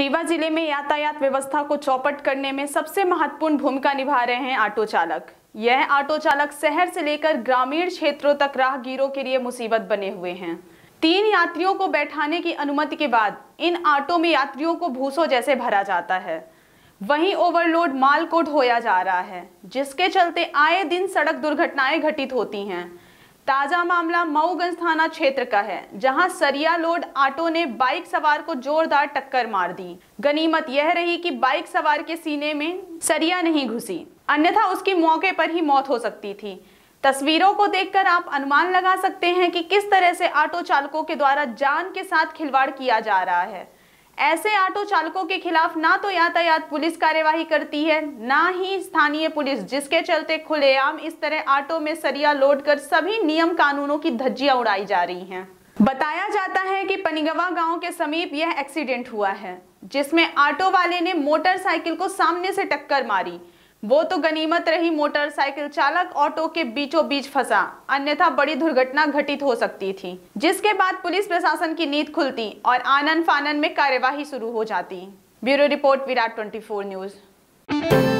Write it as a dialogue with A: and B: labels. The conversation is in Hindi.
A: रीवा जिले में यातायात व्यवस्था को चौपट करने में सबसे महत्वपूर्ण भूमिका निभा रहे हैं ऑटो चालक यह ऑटो चालक शहर से लेकर ग्रामीण क्षेत्रों तक राहगीरों के लिए मुसीबत बने हुए हैं तीन यात्रियों को बैठाने की अनुमति के बाद इन ऑटो में यात्रियों को भूसों जैसे भरा जाता है वहीं ओवरलोड माल को ढोया जा रहा है जिसके चलते आए दिन सड़क दुर्घटनाएं घटित होती हैं ताजा मामला मऊगंज थाना क्षेत्र का है जहां सरिया लोड ऑटो ने बाइक सवार को जोरदार टक्कर मार दी गनीमत यह रही कि बाइक सवार के सीने में सरिया नहीं घुसी अन्यथा उसकी मौके पर ही मौत हो सकती थी तस्वीरों को देखकर आप अनुमान लगा सकते हैं कि किस तरह से ऑटो चालकों के द्वारा जान के साथ खिलवाड़ किया जा रहा है ऐसे ऑटो चालकों के खिलाफ ना तो यातायात पुलिस कार्यवाही करती है ना ही स्थानीय पुलिस जिसके चलते खुलेआम इस तरह ऑटो में सरिया लोड कर सभी नियम कानूनों की धज्जियां उड़ाई जा रही हैं बताया जाता है कि पनिगवा गांव के समीप यह एक्सीडेंट हुआ है जिसमें ऑटो वाले ने मोटरसाइकिल को सामने से टक्कर मारी वो तो गनीमत रही मोटरसाइकिल चालक ऑटो के बीचों बीच फंसा अन्यथा बड़ी दुर्घटना घटित हो सकती थी जिसके बाद पुलिस प्रशासन की नींद खुलती और आनंद फानन में कार्यवाही शुरू हो जाती ब्यूरो रिपोर्ट विराट 24 न्यूज़